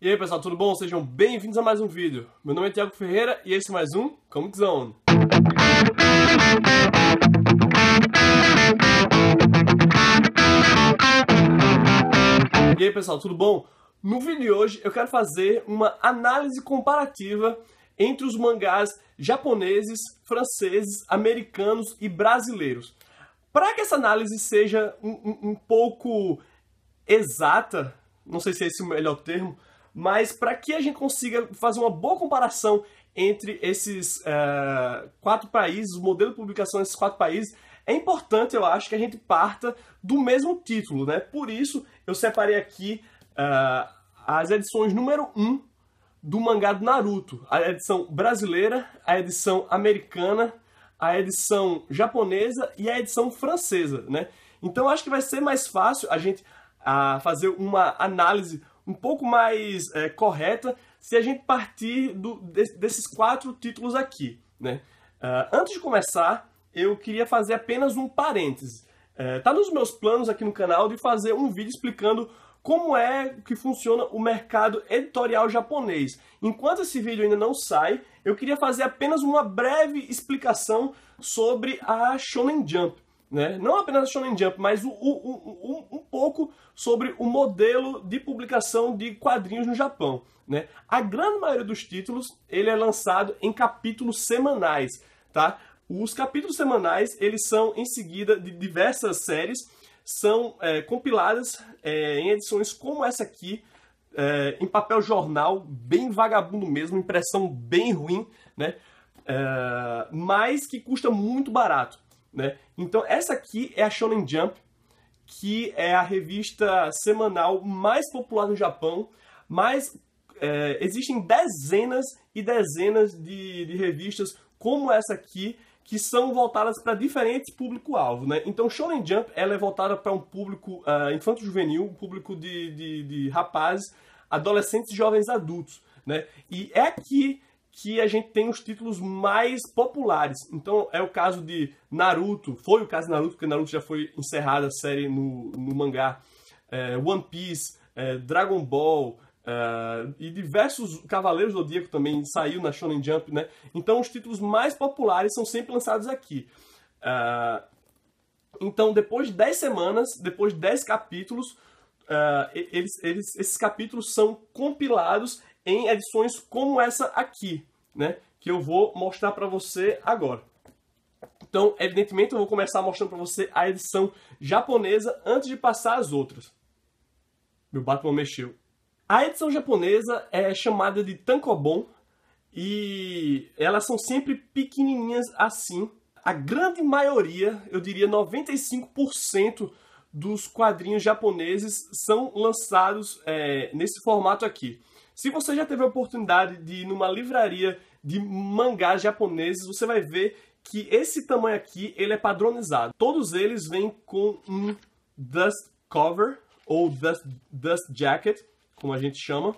E aí pessoal, tudo bom? Sejam bem-vindos a mais um vídeo. Meu nome é Thiago Ferreira e esse é mais um Comic Zone. E aí pessoal, tudo bom? No vídeo de hoje eu quero fazer uma análise comparativa entre os mangás japoneses, franceses, americanos e brasileiros. Para que essa análise seja um, um, um pouco exata, não sei se é esse o melhor termo, mas para que a gente consiga fazer uma boa comparação entre esses uh, quatro países, o modelo de publicação desses quatro países, é importante, eu acho, que a gente parta do mesmo título, né? Por isso, eu separei aqui uh, as edições número 1 um do mangá do Naruto. A edição brasileira, a edição americana, a edição japonesa e a edição francesa, né? Então, acho que vai ser mais fácil a gente uh, fazer uma análise um pouco mais é, correta se a gente partir do, de, desses quatro títulos aqui. Né? Uh, antes de começar, eu queria fazer apenas um parêntese. está é, nos meus planos aqui no canal de fazer um vídeo explicando como é que funciona o mercado editorial japonês. Enquanto esse vídeo ainda não sai, eu queria fazer apenas uma breve explicação sobre a Shonen Jump. Né? Não apenas Shonen Jump, mas o, o, o, um pouco sobre o modelo de publicação de quadrinhos no Japão. Né? A grande maioria dos títulos ele é lançado em capítulos semanais. Tá? Os capítulos semanais eles são em seguida de diversas séries, são é, compiladas é, em edições como essa aqui, é, em papel jornal, bem vagabundo mesmo, impressão bem ruim, né? É, mas que custa muito barato. Né? Então essa aqui é a Shonen Jump, que é a revista semanal mais popular no Japão, mas é, existem dezenas e dezenas de, de, revistas como essa aqui que são voltadas para diferentes público-alvo, né? Então, Shonen Jump ela é voltada para um público uh, infanto-juvenil, um público de, de, de, rapazes, adolescentes e jovens adultos, né? E é aqui que a gente tem os títulos mais populares. Então é o caso de Naruto, foi o caso de Naruto, porque Naruto já foi encerrada a série no, no mangá, é, One Piece, é, Dragon Ball. É, e diversos Cavaleiros do Zodíaco também saiu na Shonen Jump, né? Então os títulos mais populares são sempre lançados aqui. É, então, depois de 10 semanas, depois de 10 capítulos, é, eles, eles, esses capítulos são compilados em edições como essa aqui, né? Que eu vou mostrar para você agora. Então, evidentemente, eu vou começar mostrando para você a edição japonesa antes de passar as outras. Meu Batman mexeu. A edição japonesa é chamada de Tankobon e elas são sempre pequenininhas assim. A grande maioria, eu diria 95% dos quadrinhos japoneses são lançados é, nesse formato aqui. Se você já teve a oportunidade de ir numa livraria de mangás japoneses, você vai ver que esse tamanho aqui, ele é padronizado. Todos eles vêm com um dust cover, ou dust, dust jacket, como a gente chama,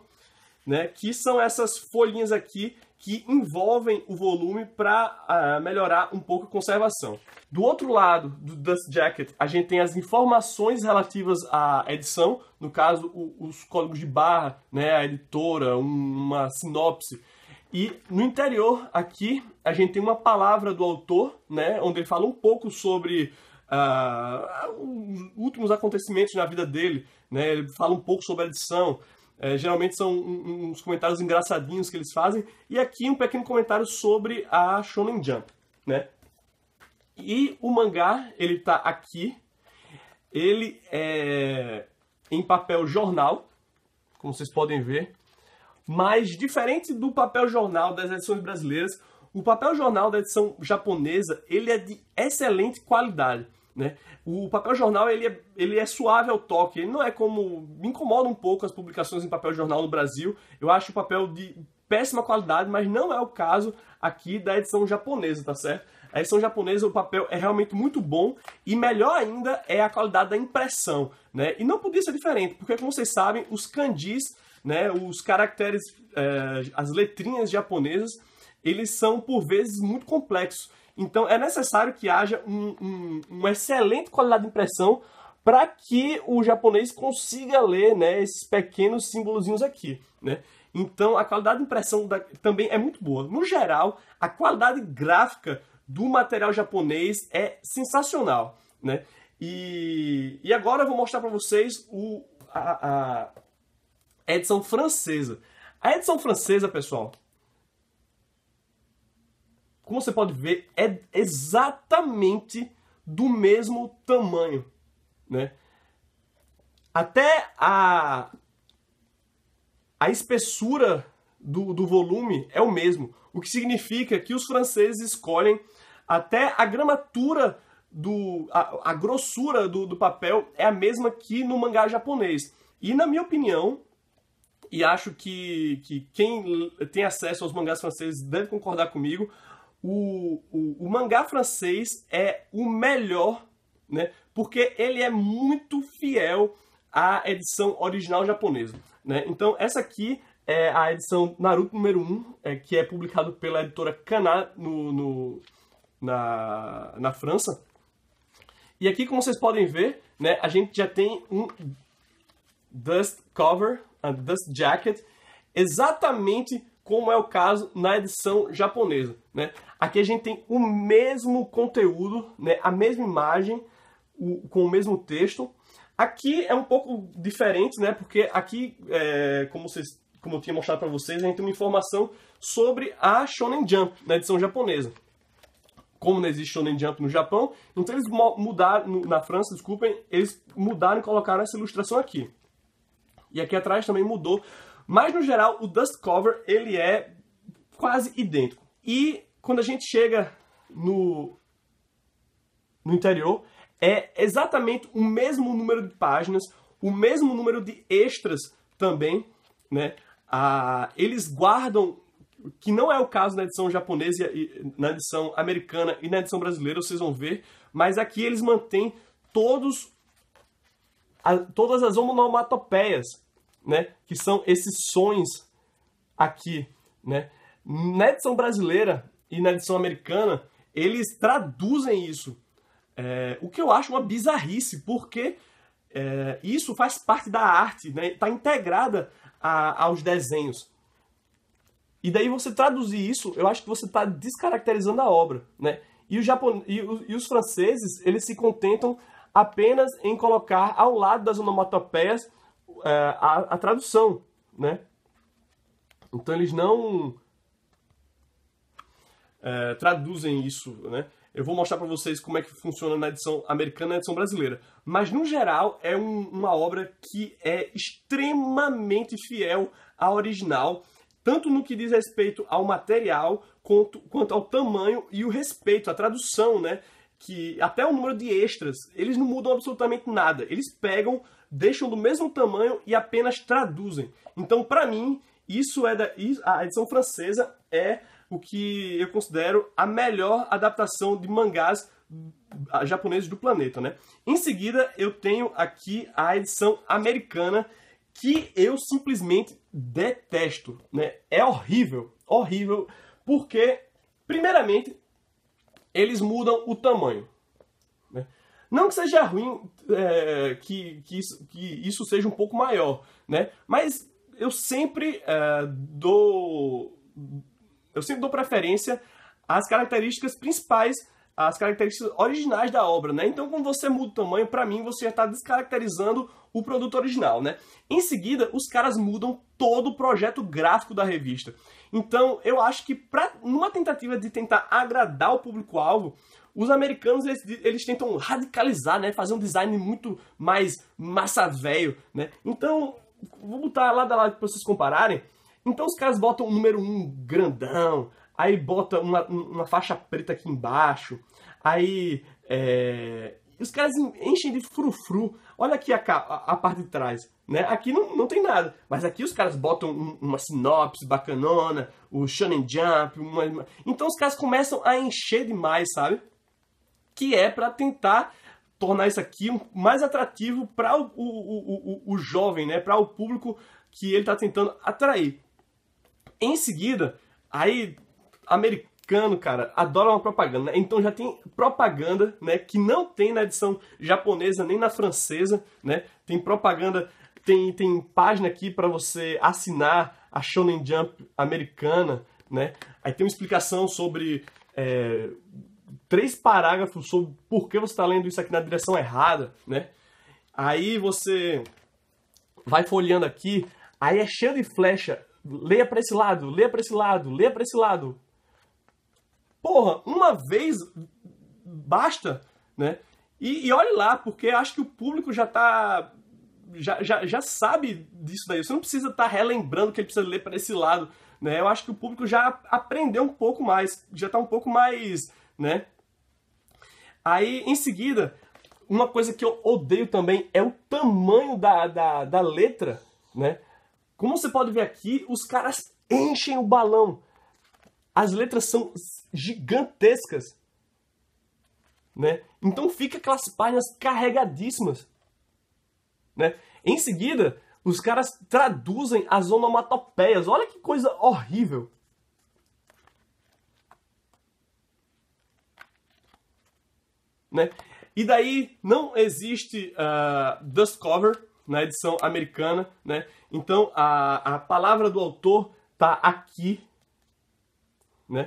né? Que são essas folhinhas aqui que envolvem o volume para uh, ah, melhorar um pouco a conservação. Do outro lado do Dust Jacket, a gente tem as informações relativas à edição, no caso, o, os códigos de barra, né, a editora, um, uma sinopse. E no interior, aqui, a gente tem uma palavra do autor, né, onde ele fala um pouco sobre uh, os últimos acontecimentos na vida dele. Né, ele fala um pouco sobre a edição, é, geralmente são uns comentários engraçadinhos que eles fazem. E aqui um pequeno comentário sobre a Shonen Jump, né? E o mangá, ele tá aqui. Ele é em papel jornal, como vocês podem ver. Mas diferente do papel jornal das edições brasileiras, o papel jornal da edição japonesa, ele é de excelente qualidade. Né? O papel jornal ele é, ele é suave ao toque, ele não é como. Me incomoda um pouco as publicações em papel jornal no Brasil. Eu acho o papel de péssima qualidade, mas não é o caso aqui da edição japonesa, tá certo? A edição japonesa, o papel é realmente muito bom e melhor ainda é a qualidade da impressão, né? E não podia ser diferente, porque como vocês sabem, os kanjis, né, os caracteres, eh, as letrinhas japonesas, eles são por vezes muito complexos. Então é necessário que haja um, um, uma excelente qualidade de impressão para que o japonês consiga ler né, esses pequenos símbolozinhos aqui. Né? Então a qualidade de impressão da, também é muito boa. No geral, a qualidade gráfica do material japonês é sensacional. Né? E, e agora eu vou mostrar para vocês o, a, a edição francesa. A edição francesa, pessoal, como você pode ver, é exatamente do mesmo tamanho, né? Até a, a espessura do, do volume é o mesmo, o que significa que os franceses escolhem até a gramatura, do, a, a grossura do, do papel é a mesma que no mangá japonês. E na minha opinião, e acho que, que quem tem acesso aos mangás franceses deve concordar comigo, o, o, o mangá francês é o melhor, né? Porque ele é muito fiel à edição original japonesa, né? Então essa aqui é a edição Naruto número 1, é, que é publicado pela editora Kana no, no, na, na França. E aqui, como vocês podem ver, né, a gente já tem um dust cover, a dust jacket, exatamente como é o caso na edição japonesa. Né? Aqui a gente tem o mesmo conteúdo, né? a mesma imagem, o, com o mesmo texto. Aqui é um pouco diferente, né? porque aqui, é, como, vocês, como eu tinha mostrado para vocês, a gente tem uma informação sobre a Shonen Jump na edição japonesa. Como não existe Shonen Jump no Japão, então eles mudaram, na França, desculpem, eles mudaram e colocaram essa ilustração aqui. E aqui atrás também mudou mas no geral, o dust cover ele é quase idêntico. E quando a gente chega no no interior, é exatamente o mesmo número de páginas, o mesmo número de extras também, né? Ah, eles guardam que não é o caso na edição japonesa e na edição americana e na edição brasileira, vocês vão ver, mas aqui eles mantêm todos a, todas as onomatopeias né, que são esses sons aqui, né? Na edição brasileira e na edição americana, eles traduzem isso. É, o que eu acho uma bizarrice, porque é, isso faz parte da arte, né? Está integrada a, aos desenhos. E daí você traduzir isso, eu acho que você está descaracterizando a obra, né? E, o E, e, os franceses, eles se contentam apenas em colocar ao lado das onomatopeias é, a, a tradução, né? Então eles não é, traduzem isso, né? Eu vou mostrar para vocês como é que funciona na edição americana e na edição brasileira. Mas, no geral, é um, uma obra que é extremamente fiel à original, tanto no que diz respeito ao material, quanto, quanto ao tamanho e o respeito, à tradução, né? Que até o número de extras, eles não mudam absolutamente nada. Eles pegam deixam do mesmo tamanho e apenas traduzem. Então, para mim, isso é da, a edição francesa é o que eu considero a melhor adaptação de mangás japoneses do planeta, né? Em seguida, eu tenho aqui a edição americana que eu simplesmente detesto, né? É horrível, horrível, porque primeiramente eles mudam o tamanho. Não que seja ruim é, que, que, isso, que isso seja um pouco maior, né? Mas eu sempre é, dou. Eu sempre dou preferência às características principais, às características originais da obra, né? Então, quando você muda o tamanho, para mim, você já está descaracterizando o produto original, né? Em seguida, os caras mudam todo o projeto gráfico da revista. Então, eu acho que pra, numa tentativa de tentar agradar o público-alvo, os americanos eles, eles tentam radicalizar, né? Fazer um design muito mais massa velho, né? Então, vou botar lá da lado para vocês compararem. Então os caras botam o número 1 um grandão, aí bota uma, uma faixa preta aqui embaixo, aí é, os caras enchem de frufru. Olha aqui a, a, a parte de trás, né? Aqui não, não tem nada, mas aqui os caras botam um, uma sinopse bacanona, o shonen jump, uma... então os caras começam a encher demais, sabe? que é para tentar tornar isso aqui mais atrativo para o, o, o, o, jovem, né? para o público que ele está tentando atrair. Em seguida, aí, americano, cara, adora uma propaganda. Né? Então já tem propaganda né? que não tem na edição japonesa nem na francesa. Né? Tem propaganda, tem, tem página aqui para você assinar a Shonen Jump americana. Né? Aí tem uma explicação sobre é, três parágrafos sobre por que você está lendo isso aqui na direção errada, né? Aí você vai folheando aqui, aí é cheio de flecha. Leia para esse lado, leia para esse lado, leia para esse lado. Porra, uma vez basta, né? E, e olhe lá, porque acho que o público já tá. Já, já, já sabe disso daí. Você não precisa estar tá relembrando que ele precisa ler para esse lado. Né? Eu acho que o público já aprendeu um pouco mais, já está um pouco mais né, Aí, em seguida, uma coisa que eu odeio também é o tamanho da, da, da letra, né? Como você pode ver aqui, os caras enchem o balão. As letras são gigantescas, né? Então fica aquelas páginas carregadíssimas, né? Em seguida, os caras traduzem as onomatopeias. Olha que coisa horrível. né? E daí não existe uh, ah, dust cover na edição americana, né? Então a, a palavra do autor tá aqui, né?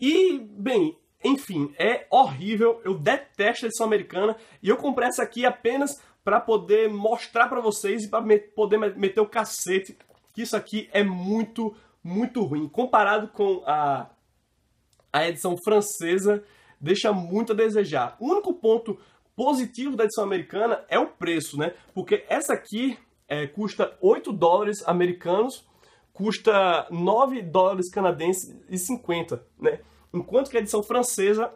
E, bem, enfim, é horrível, eu detesto a edição americana e eu comprei essa aqui apenas para poder mostrar para vocês e para me, poder meter o cacete que isso aqui é muito, muito ruim. Comparado com a, a edição francesa, deixa muito a desejar. O único ponto positivo da edição americana é o preço, né? Porque essa aqui é, custa 8 dólares americanos, custa 9 dólares canadenses e 50, né? Enquanto que a edição francesa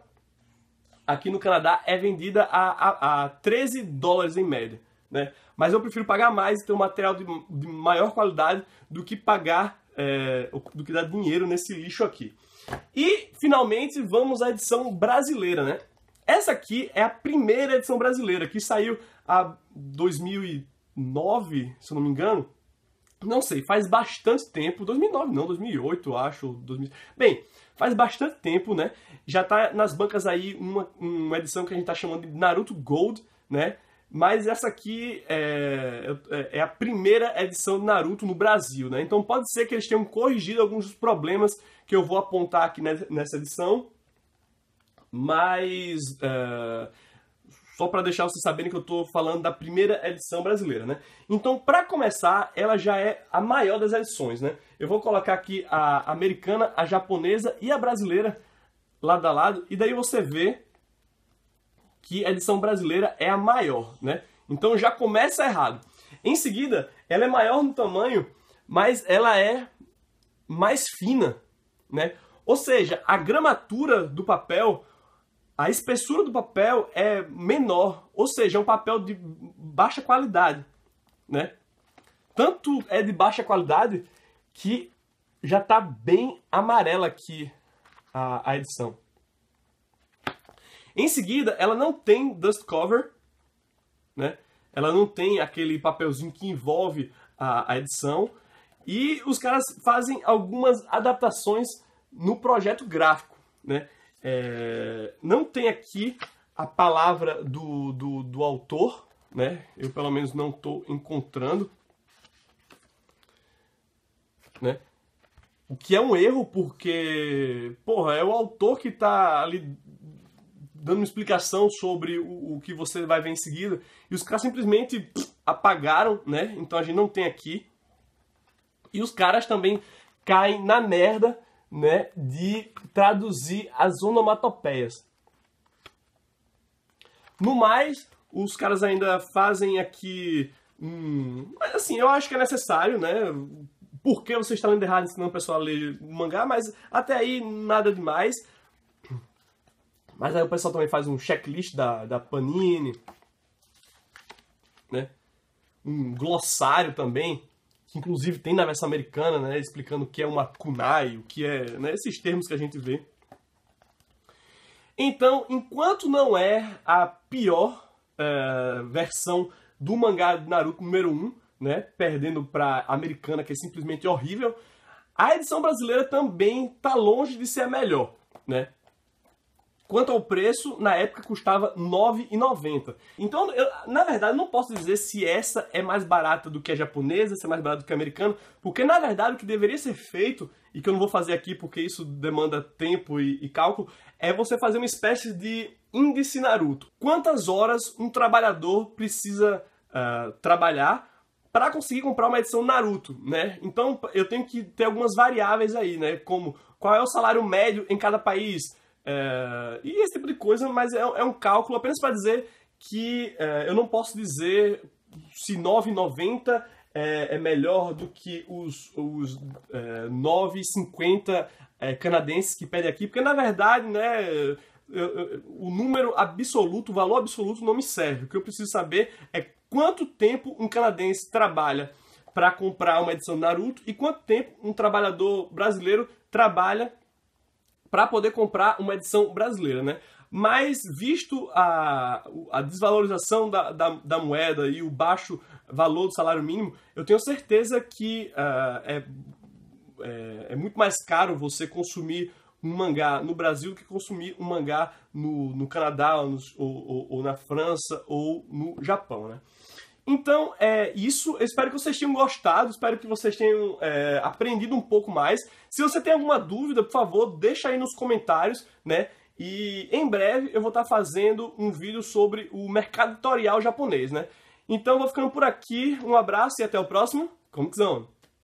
aqui no Canadá é vendida a, a, a 13 dólares em média, né? Mas eu prefiro pagar mais e ter um material de, de maior qualidade do que pagar, é, do que dar dinheiro nesse lixo aqui. E, finalmente, vamos à edição brasileira, né? Essa aqui é a primeira edição brasileira, que saiu a 2009, se eu não me engano. Não sei, faz bastante tempo. 2009 não, 2008 acho. 2000... Bem, faz bastante tempo, né? Já tá nas bancas aí uma, uma edição que a gente tá chamando de Naruto Gold, né? Mas essa aqui é, é, é a primeira edição de Naruto no Brasil, né? Então pode ser que eles tenham corrigido alguns dos problemas que eu vou apontar aqui nessa edição, mas uh, só para deixar vocês saberem que eu estou falando da primeira edição brasileira, né? Então, para começar, ela já é a maior das edições, né? Eu vou colocar aqui a americana, a japonesa e a brasileira lado a lado, e daí você vê que a edição brasileira é a maior, né? Então já começa errado. Em seguida, ela é maior no tamanho, mas ela é mais fina né? Ou seja, a gramatura do papel, a espessura do papel é menor, ou seja, é um papel de baixa qualidade, né? Tanto é de baixa qualidade que já está bem amarela aqui a, a edição. Em seguida, ela não tem dust cover, né? Ela não tem aquele papelzinho que envolve a, a edição. E os caras fazem algumas adaptações no projeto gráfico. Né? É, não tem aqui a palavra do, do, do autor, né? eu pelo menos não estou encontrando. Né? O que é um erro, porque, porra, é o autor que está ali dando uma explicação sobre o, o, que você vai ver em seguida, e os caras simplesmente pff, apagaram, né? Então a gente não tem aqui. E os caras também caem na merda né, de traduzir as onomatopeias. No mais, os caras ainda fazem aqui. Hum, mas assim, eu acho que é necessário, né? Porque você está lendo errado ensinando o pessoal a ler mangá, mas até aí nada demais. Mas aí o pessoal também faz um checklist da, da Panini, né? Um glossário também que inclusive tem na versão americana, né, explicando o que é uma kunai, o que é, né, esses termos que a gente vê. Então, enquanto não é a pior uh, versão do mangá de Naruto número 1, né, perdendo para a americana, que é simplesmente horrível, a edição brasileira também está longe de ser a melhor, né? Quanto ao preço, na época custava R$ 9,90. Então, eu, na verdade, não posso dizer se essa é mais barata do que a japonesa, se é mais barata do que a americana, porque na verdade o que deveria ser feito, e que eu não vou fazer aqui porque isso demanda tempo e, e cálculo, é você fazer uma espécie de índice Naruto. Quantas horas um trabalhador precisa uh, trabalhar para conseguir comprar uma edição Naruto, né? Então eu tenho que ter algumas variáveis aí, né? Como qual é o salário médio em cada país, é, e esse tipo de coisa, mas é, é um cálculo apenas para dizer que é, eu não posso dizer se 9,90 é, é melhor do que os, os é, 9,50 é, canadenses que pedem aqui, porque na verdade, né, eu, eu, o número absoluto, o valor absoluto não me serve. O que eu preciso saber é quanto tempo um canadense trabalha para comprar uma edição do Naruto e quanto tempo um trabalhador brasileiro trabalha para poder comprar uma edição brasileira, né? Mas, visto a, a desvalorização da, da, da, moeda e o baixo valor do salário mínimo, eu tenho certeza que uh, é, é, é, muito mais caro você consumir um mangá no Brasil que consumir um mangá no, no Canadá ou, ou, ou, ou na França ou no Japão, né? Então, é isso. Eu espero que vocês tenham gostado, espero que vocês tenham é, aprendido um pouco mais. Se você tem alguma dúvida, por favor, deixa aí nos comentários, né? E em breve eu vou estar fazendo um vídeo sobre o mercado editorial japonês, né? Então vou ficando por aqui, um abraço e até o próximo Comic Zone!